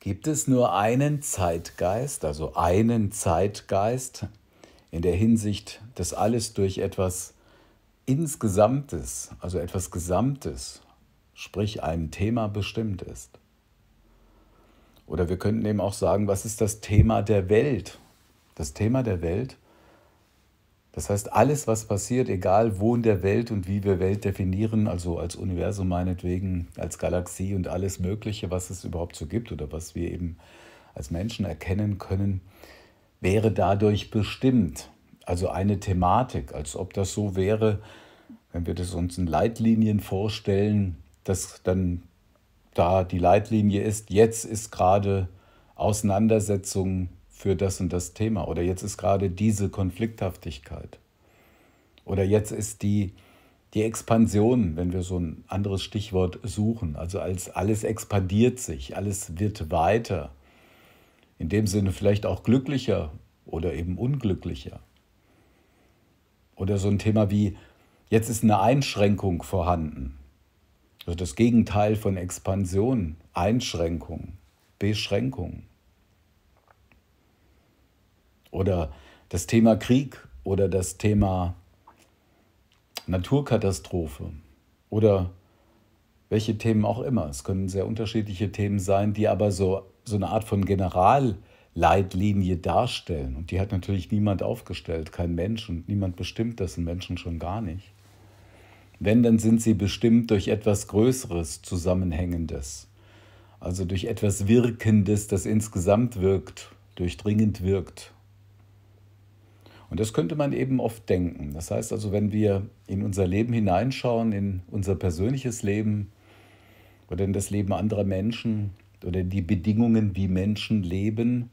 Gibt es nur einen Zeitgeist, also einen Zeitgeist in der Hinsicht, dass alles durch etwas Insgesamtes, also etwas Gesamtes, sprich ein Thema bestimmt ist? Oder wir könnten eben auch sagen, was ist das Thema der Welt? Das Thema der Welt ist, das heißt, alles, was passiert, egal wo in der Welt und wie wir Welt definieren, also als Universum meinetwegen, als Galaxie und alles Mögliche, was es überhaupt so gibt oder was wir eben als Menschen erkennen können, wäre dadurch bestimmt. Also eine Thematik, als ob das so wäre, wenn wir das uns in Leitlinien vorstellen, dass dann da die Leitlinie ist, jetzt ist gerade Auseinandersetzung für das und das Thema oder jetzt ist gerade diese Konflikthaftigkeit oder jetzt ist die, die Expansion, wenn wir so ein anderes Stichwort suchen, also als alles expandiert sich, alles wird weiter, in dem Sinne vielleicht auch glücklicher oder eben unglücklicher. Oder so ein Thema wie, jetzt ist eine Einschränkung vorhanden. Also das Gegenteil von Expansion, Einschränkung, Beschränkung. Oder das Thema Krieg oder das Thema Naturkatastrophe oder welche Themen auch immer. Es können sehr unterschiedliche Themen sein, die aber so, so eine Art von Generalleitlinie darstellen. Und die hat natürlich niemand aufgestellt, kein Mensch und niemand bestimmt das ein Menschen schon gar nicht. Wenn, dann sind sie bestimmt durch etwas Größeres, Zusammenhängendes. Also durch etwas Wirkendes, das insgesamt wirkt, durchdringend wirkt und das könnte man eben oft denken. Das heißt also, wenn wir in unser Leben hineinschauen, in unser persönliches Leben oder in das Leben anderer Menschen oder in die Bedingungen, wie Menschen leben,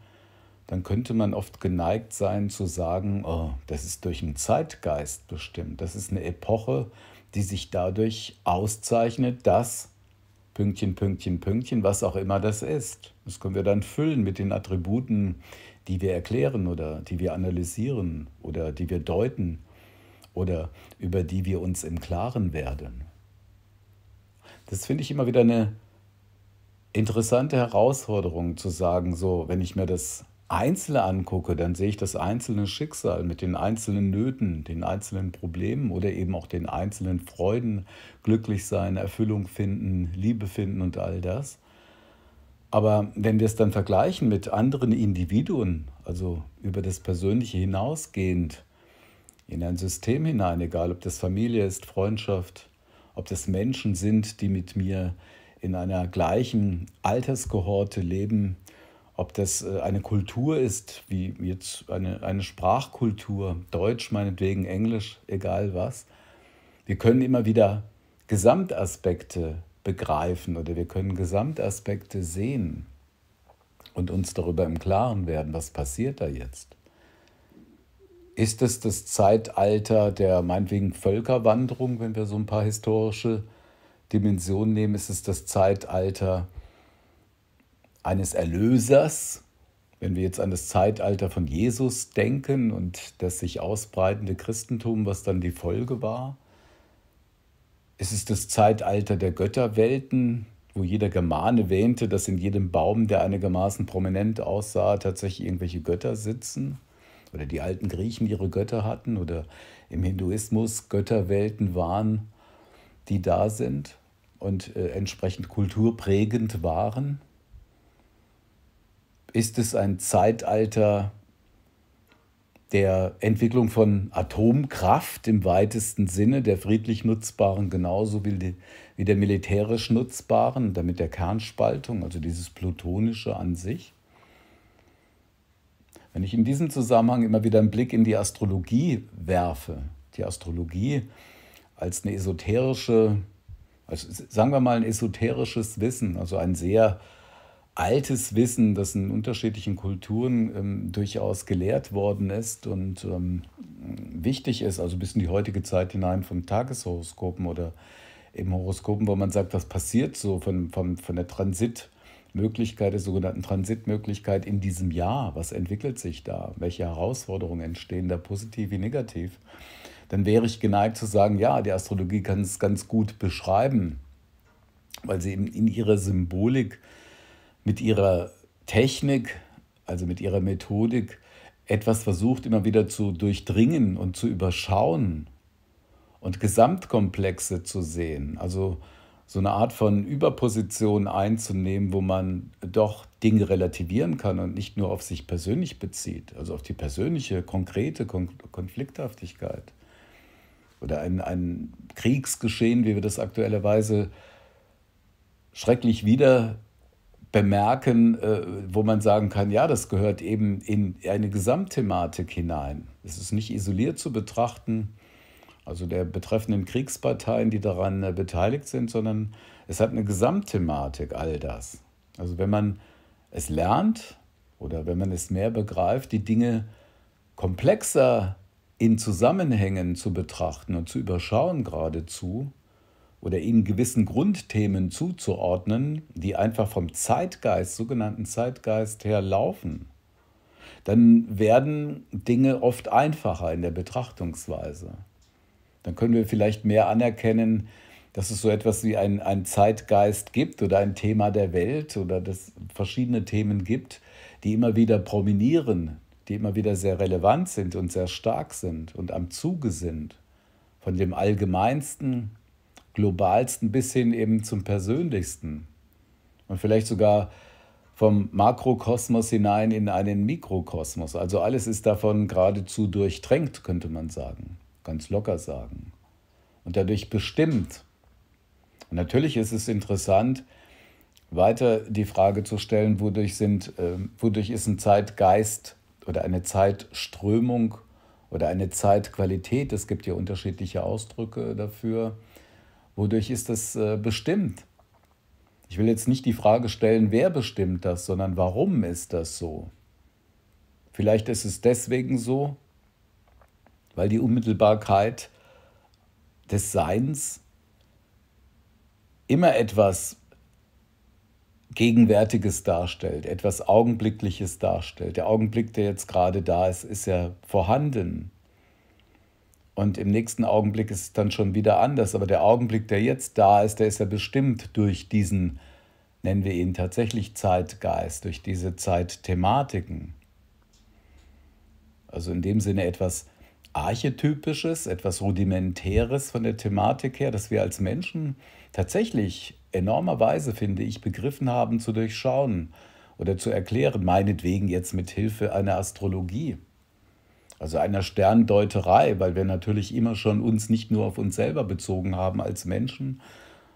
dann könnte man oft geneigt sein zu sagen, oh, das ist durch einen Zeitgeist bestimmt. Das ist eine Epoche, die sich dadurch auszeichnet, dass Pünktchen, Pünktchen, Pünktchen, was auch immer das ist. Das können wir dann füllen mit den Attributen, die wir erklären oder die wir analysieren oder die wir deuten oder über die wir uns im Klaren werden. Das finde ich immer wieder eine interessante Herausforderung zu sagen, so wenn ich mir das Einzelne angucke, dann sehe ich das einzelne Schicksal mit den einzelnen Nöten, den einzelnen Problemen oder eben auch den einzelnen Freuden, glücklich sein, Erfüllung finden, Liebe finden und all das. Aber wenn wir es dann vergleichen mit anderen Individuen, also über das Persönliche hinausgehend, in ein System hinein, egal ob das Familie ist, Freundschaft, ob das Menschen sind, die mit mir in einer gleichen Alterskohorte leben, ob das äh, eine Kultur ist, wie jetzt eine, eine Sprachkultur, Deutsch meinetwegen, Englisch, egal was. Wir können immer wieder Gesamtaspekte begreifen oder wir können Gesamtaspekte sehen und uns darüber im Klaren werden, was passiert da jetzt. Ist es das Zeitalter der meinetwegen Völkerwanderung, wenn wir so ein paar historische Dimensionen nehmen? Ist es das Zeitalter eines Erlösers, wenn wir jetzt an das Zeitalter von Jesus denken und das sich ausbreitende Christentum, was dann die Folge war? Es ist das Zeitalter der Götterwelten, wo jeder Germane wähnte, dass in jedem Baum, der einigermaßen prominent aussah, tatsächlich irgendwelche Götter sitzen. Oder die alten Griechen ihre Götter hatten oder im Hinduismus Götterwelten waren, die da sind und äh, entsprechend kulturprägend waren. Ist es ein Zeitalter, der Entwicklung von Atomkraft im weitesten Sinne, der friedlich nutzbaren genauso wie, die, wie der militärisch nutzbaren, damit der Kernspaltung, also dieses Plutonische an sich. Wenn ich in diesem Zusammenhang immer wieder einen Blick in die Astrologie werfe, die Astrologie als eine esoterische, also sagen wir mal ein esoterisches Wissen, also ein sehr äh, altes Wissen, das in unterschiedlichen Kulturen ähm, durchaus gelehrt worden ist und ähm, wichtig ist, also bis in die heutige Zeit hinein von Tageshoroskopen oder eben Horoskopen, wo man sagt, was passiert so von, von, von der Transitmöglichkeit, der sogenannten Transitmöglichkeit in diesem Jahr, was entwickelt sich da, welche Herausforderungen entstehen da, positiv wie negativ, dann wäre ich geneigt zu sagen, ja, die Astrologie kann es ganz gut beschreiben, weil sie eben in ihrer Symbolik, mit ihrer Technik, also mit ihrer Methodik, etwas versucht immer wieder zu durchdringen und zu überschauen und Gesamtkomplexe zu sehen. Also so eine Art von Überposition einzunehmen, wo man doch Dinge relativieren kann und nicht nur auf sich persönlich bezieht, also auf die persönliche, konkrete Kon Konflikthaftigkeit oder ein, ein Kriegsgeschehen, wie wir das aktuellerweise schrecklich wieder bemerken, äh, wo man sagen kann, ja, das gehört eben in eine Gesamtthematik hinein. Es ist nicht isoliert zu betrachten, also der betreffenden Kriegsparteien, die daran äh, beteiligt sind, sondern es hat eine Gesamtthematik, all das. Also wenn man es lernt oder wenn man es mehr begreift, die Dinge komplexer in Zusammenhängen zu betrachten und zu überschauen geradezu, oder ihnen gewissen Grundthemen zuzuordnen, die einfach vom Zeitgeist, sogenannten Zeitgeist her laufen, dann werden Dinge oft einfacher in der Betrachtungsweise. Dann können wir vielleicht mehr anerkennen, dass es so etwas wie ein, ein Zeitgeist gibt oder ein Thema der Welt oder dass verschiedene Themen gibt, die immer wieder prominieren, die immer wieder sehr relevant sind und sehr stark sind und am Zuge sind. Von dem Allgemeinsten globalsten bis hin eben zum persönlichsten. Und vielleicht sogar vom Makrokosmos hinein in einen Mikrokosmos. Also alles ist davon geradezu durchtränkt, könnte man sagen, ganz locker sagen. Und dadurch bestimmt. Und natürlich ist es interessant, weiter die Frage zu stellen, wodurch, sind, äh, wodurch ist ein Zeitgeist oder eine Zeitströmung oder eine Zeitqualität, es gibt ja unterschiedliche Ausdrücke dafür, Wodurch ist das äh, bestimmt? Ich will jetzt nicht die Frage stellen, wer bestimmt das, sondern warum ist das so? Vielleicht ist es deswegen so, weil die Unmittelbarkeit des Seins immer etwas Gegenwärtiges darstellt, etwas Augenblickliches darstellt. Der Augenblick, der jetzt gerade da ist, ist ja vorhanden. Und im nächsten Augenblick ist es dann schon wieder anders. Aber der Augenblick, der jetzt da ist, der ist ja bestimmt durch diesen, nennen wir ihn tatsächlich Zeitgeist, durch diese Zeitthematiken. Also in dem Sinne etwas Archetypisches, etwas Rudimentäres von der Thematik her, dass wir als Menschen tatsächlich enormerweise, finde ich, begriffen haben zu durchschauen oder zu erklären, meinetwegen jetzt mit Hilfe einer Astrologie also einer Sterndeuterei, weil wir natürlich immer schon uns nicht nur auf uns selber bezogen haben als Menschen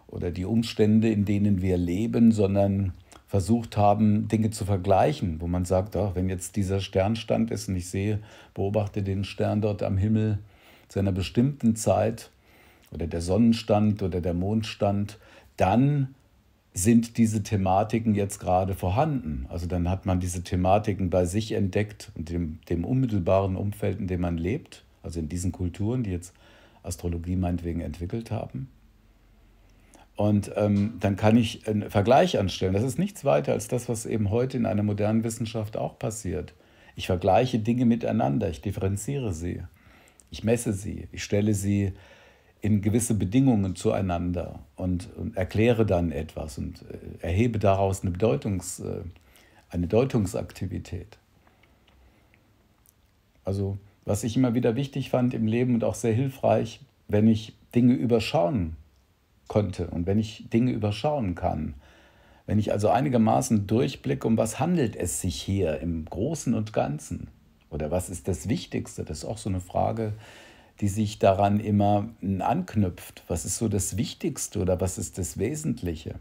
oder die Umstände, in denen wir leben, sondern versucht haben, Dinge zu vergleichen, wo man sagt, ach, wenn jetzt dieser Sternstand ist und ich sehe, beobachte den Stern dort am Himmel zu einer bestimmten Zeit oder der Sonnenstand oder der Mondstand, dann sind diese Thematiken jetzt gerade vorhanden? Also dann hat man diese Thematiken bei sich entdeckt und dem, dem unmittelbaren Umfeld, in dem man lebt, also in diesen Kulturen, die jetzt Astrologie meinetwegen entwickelt haben. Und ähm, dann kann ich einen Vergleich anstellen. Das ist nichts weiter als das, was eben heute in einer modernen Wissenschaft auch passiert. Ich vergleiche Dinge miteinander, ich differenziere sie, ich messe sie, ich stelle sie in gewisse Bedingungen zueinander und, und erkläre dann etwas und äh, erhebe daraus eine, Bedeutungs, äh, eine Deutungsaktivität. Also was ich immer wieder wichtig fand im Leben und auch sehr hilfreich, wenn ich Dinge überschauen konnte und wenn ich Dinge überschauen kann. Wenn ich also einigermaßen durchblicke, um was handelt es sich hier im Großen und Ganzen? Oder was ist das Wichtigste? Das ist auch so eine Frage, die sich daran immer anknüpft? Was ist so das Wichtigste oder was ist das Wesentliche?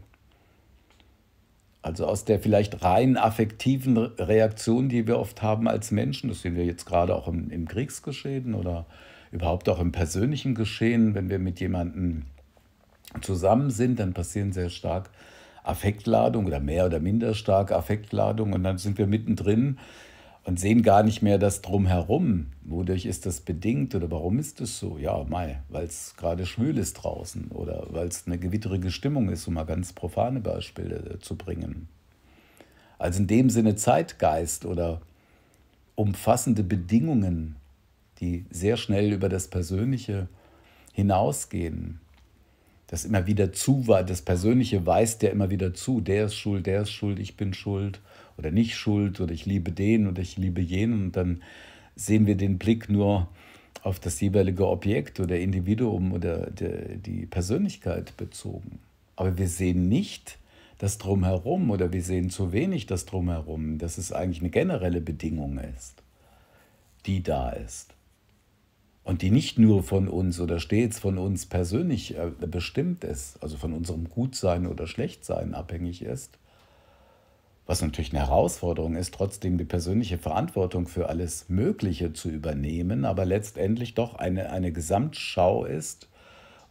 Also aus der vielleicht rein affektiven Reaktion, die wir oft haben als Menschen, das sehen wir jetzt gerade auch im, im Kriegsgeschehen oder überhaupt auch im persönlichen Geschehen, wenn wir mit jemandem zusammen sind, dann passieren sehr stark Affektladungen oder mehr oder minder stark Affektladungen und dann sind wir mittendrin und sehen gar nicht mehr das drumherum. Wodurch ist das bedingt oder warum ist das so? Ja, mei, weil es gerade schwül ist draußen oder weil es eine gewitterige Stimmung ist, um mal ganz profane Beispiele äh, zu bringen. Also in dem Sinne Zeitgeist oder umfassende Bedingungen, die sehr schnell über das Persönliche hinausgehen. Das immer wieder zu das Persönliche weist ja immer wieder zu, der ist schuld, der ist schuld, ich bin schuld oder nicht schuld oder ich liebe den oder ich liebe jenen. Und dann sehen wir den Blick nur auf das jeweilige Objekt oder Individuum oder die Persönlichkeit bezogen. Aber wir sehen nicht das Drumherum oder wir sehen zu wenig das Drumherum, dass es eigentlich eine generelle Bedingung ist, die da ist. Und die nicht nur von uns oder stets von uns persönlich äh, bestimmt ist, also von unserem Gutsein oder Schlechtsein abhängig ist, was natürlich eine Herausforderung ist, trotzdem die persönliche Verantwortung für alles Mögliche zu übernehmen, aber letztendlich doch eine, eine Gesamtschau ist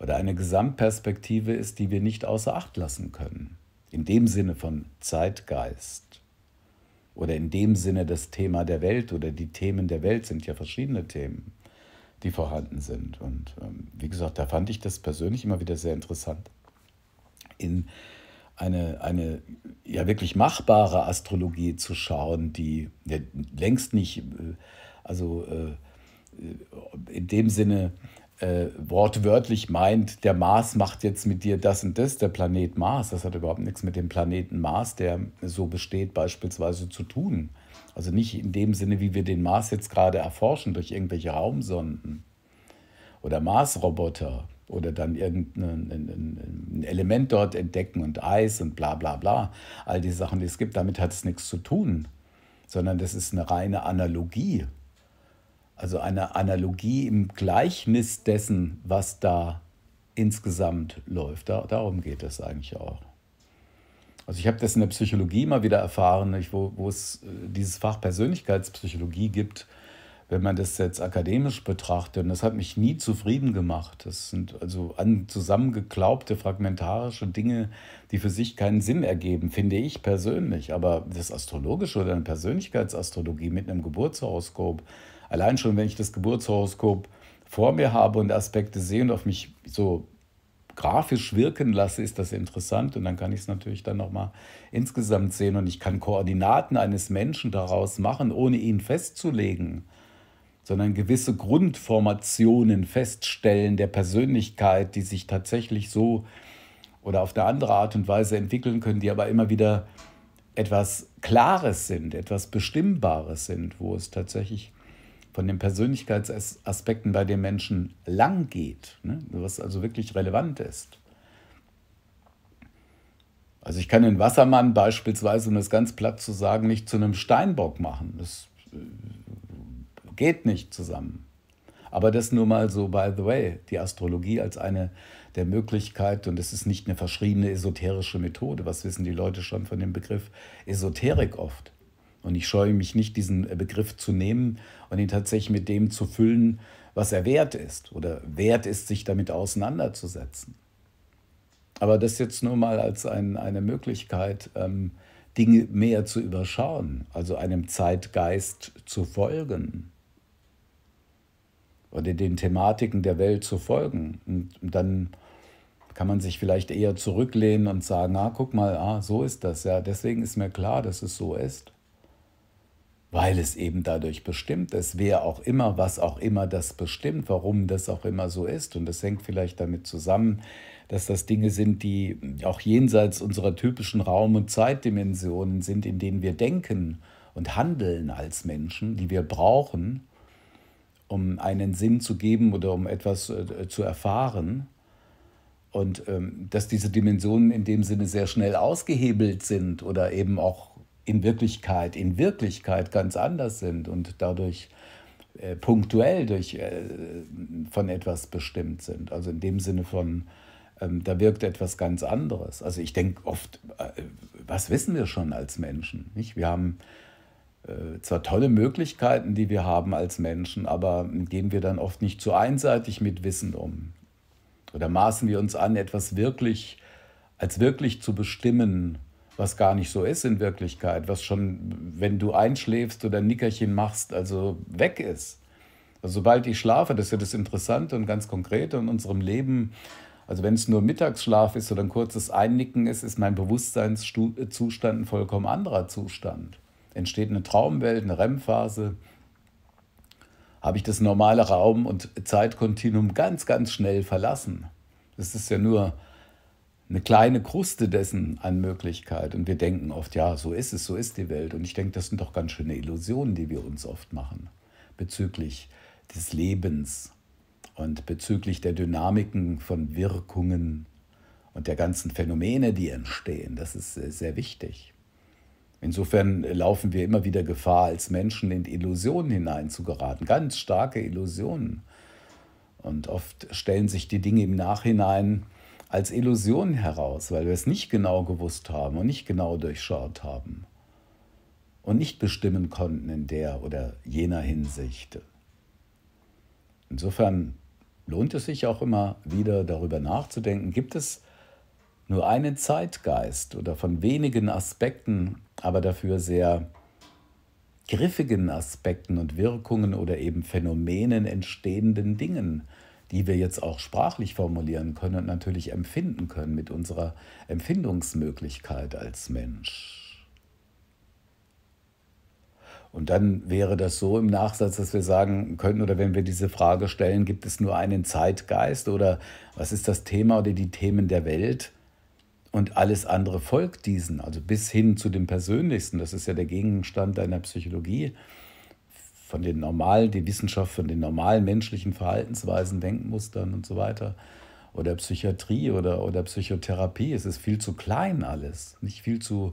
oder eine Gesamtperspektive ist, die wir nicht außer Acht lassen können. In dem Sinne von Zeitgeist oder in dem Sinne das Thema der Welt oder die Themen der Welt sind ja verschiedene Themen, die vorhanden sind. Und ähm, wie gesagt, da fand ich das persönlich immer wieder sehr interessant. In eine, eine ja wirklich machbare Astrologie zu schauen, die ja, längst nicht, äh, also äh, in dem Sinne äh, wortwörtlich meint, der Mars macht jetzt mit dir das und das, der Planet Mars, das hat überhaupt nichts mit dem Planeten Mars, der so besteht, beispielsweise zu tun. Also nicht in dem Sinne, wie wir den Mars jetzt gerade erforschen durch irgendwelche Raumsonden oder Marsroboter oder dann irgendein Element dort entdecken und Eis und bla bla bla. All die Sachen, die es gibt, damit hat es nichts zu tun, sondern das ist eine reine Analogie. Also eine Analogie im Gleichnis dessen, was da insgesamt läuft. Da, darum geht es eigentlich auch. Also ich habe das in der Psychologie mal wieder erfahren, wo, wo es äh, dieses Fach Persönlichkeitspsychologie gibt wenn man das jetzt akademisch betrachtet, und das hat mich nie zufrieden gemacht, das sind also an zusammengeglaubte, fragmentarische Dinge, die für sich keinen Sinn ergeben, finde ich persönlich. Aber das Astrologische oder eine Persönlichkeitsastrologie mit einem Geburtshoroskop, allein schon, wenn ich das Geburtshoroskop vor mir habe und Aspekte sehe und auf mich so grafisch wirken lasse, ist das interessant und dann kann ich es natürlich dann nochmal insgesamt sehen und ich kann Koordinaten eines Menschen daraus machen, ohne ihn festzulegen sondern gewisse Grundformationen feststellen der Persönlichkeit, die sich tatsächlich so oder auf eine andere Art und Weise entwickeln können, die aber immer wieder etwas Klares sind, etwas Bestimmbares sind, wo es tatsächlich von den Persönlichkeitsaspekten bei den Menschen lang geht, ne? was also wirklich relevant ist. Also ich kann den Wassermann beispielsweise, um das ganz platt zu sagen, nicht zu einem Steinbock machen. Das äh, Geht nicht zusammen. Aber das nur mal so, by the way, die Astrologie als eine der Möglichkeiten, und es ist nicht eine verschriebene esoterische Methode, was wissen die Leute schon von dem Begriff Esoterik oft. Und ich scheue mich nicht, diesen Begriff zu nehmen und ihn tatsächlich mit dem zu füllen, was er wert ist oder wert ist, sich damit auseinanderzusetzen. Aber das jetzt nur mal als ein, eine Möglichkeit, ähm, Dinge mehr zu überschauen, also einem Zeitgeist zu folgen oder den Thematiken der Welt zu folgen. Und, dann kann man sich vielleicht eher zurücklehnen und sagen, ah, guck mal, ah, so ist das ja. Deswegen ist mir klar, dass es so ist. Weil es eben dadurch bestimmt ist, wer auch immer, was auch immer das bestimmt, warum das auch immer so ist. Und das hängt vielleicht damit zusammen, dass das Dinge sind, die auch jenseits unserer typischen Raum- und Zeitdimensionen sind, in denen wir denken und handeln als Menschen, die wir brauchen, um einen Sinn zu geben oder um etwas äh, zu erfahren. Und ähm, dass diese Dimensionen in dem Sinne sehr schnell ausgehebelt sind oder eben auch in Wirklichkeit, in Wirklichkeit ganz anders sind und dadurch äh, punktuell durch, äh, von etwas bestimmt sind. Also in dem Sinne von, ähm, da wirkt etwas ganz anderes. Also ich denke oft, äh, was wissen wir schon als Menschen? Nicht? Wir haben äh, zwar tolle Möglichkeiten, die wir haben als Menschen, aber gehen wir dann oft nicht zu einseitig mit Wissen um. Oder maßen wir uns an, etwas wirklich als wirklich zu bestimmen, was gar nicht so ist in Wirklichkeit, was schon, wenn du einschläfst oder ein Nickerchen machst, also weg ist. Also sobald ich schlafe, das ist ja das Interessante und ganz Konkrete in unserem Leben, also wenn es nur Mittagsschlaf ist oder ein kurzes Einnicken ist, ist mein Bewusstseinszustand ein vollkommen anderer Zustand entsteht eine Traumwelt, eine REM-Phase, habe ich das normale Raum- und Zeitkontinuum ganz, ganz schnell verlassen. Das ist ja nur eine kleine Kruste dessen an Möglichkeit. Und wir denken oft, ja, so ist es, so ist die Welt. Und ich denke, das sind doch ganz schöne Illusionen, die wir uns oft machen bezüglich des Lebens und bezüglich der Dynamiken von Wirkungen und der ganzen Phänomene, die entstehen. Das ist sehr wichtig. Insofern laufen wir immer wieder Gefahr, als Menschen in Illusionen hineinzugeraten, ganz starke Illusionen. Und oft stellen sich die Dinge im Nachhinein als Illusionen heraus, weil wir es nicht genau gewusst haben und nicht genau durchschaut haben und nicht bestimmen konnten in der oder jener Hinsicht. Insofern lohnt es sich auch immer wieder darüber nachzudenken, gibt es nur einen Zeitgeist oder von wenigen Aspekten, aber dafür sehr griffigen Aspekten und Wirkungen oder eben Phänomenen entstehenden Dingen, die wir jetzt auch sprachlich formulieren können und natürlich empfinden können mit unserer Empfindungsmöglichkeit als Mensch. Und dann wäre das so im Nachsatz, dass wir sagen könnten, oder wenn wir diese Frage stellen, gibt es nur einen Zeitgeist oder was ist das Thema oder die Themen der Welt, und alles andere folgt diesen, also bis hin zu dem Persönlichsten. Das ist ja der Gegenstand deiner Psychologie. Von den normalen, die Wissenschaft, von den normalen menschlichen Verhaltensweisen, Denkmustern und so weiter. Oder Psychiatrie oder, oder Psychotherapie. Es ist viel zu klein alles. Nicht viel zu,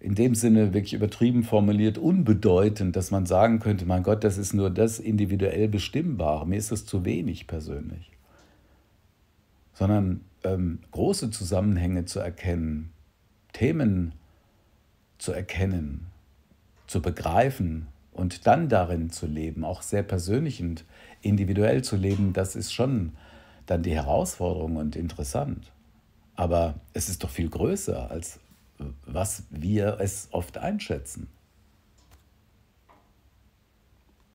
in dem Sinne wirklich übertrieben formuliert, unbedeutend, dass man sagen könnte: Mein Gott, das ist nur das individuell bestimmbar. Mir ist das zu wenig persönlich. Sondern ähm, große Zusammenhänge zu erkennen, Themen zu erkennen, zu begreifen und dann darin zu leben, auch sehr persönlich und individuell zu leben, das ist schon dann die Herausforderung und interessant. Aber es ist doch viel größer, als äh, was wir es oft einschätzen.